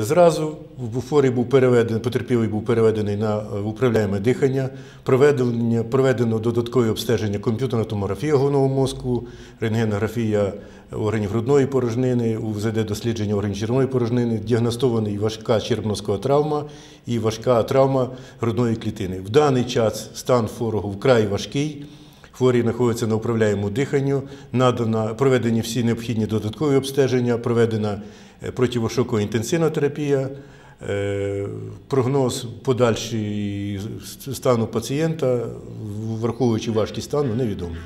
Зразу в буфорі був переведений, потерпілий був переведений на е, управляємо дихання, Проведення проведено додаткове обстеження комп'ютерна томографія головного мозку, рентгенографія органів грудної порожнини, УЗД дослідження органів червної порожнини, діагностований важка черепно-мозкова травма і важка травма грудної клітини. В даний час стан форогу вкрай важкий. Хворі знаходяться на управляємо диханню, надана проведені всі необхідні додаткові обстеження, проведена Е, противошокова інтенсивна терапія, е, прогноз подальший стану пацієнта, враховуючи важкість стану, невідомий.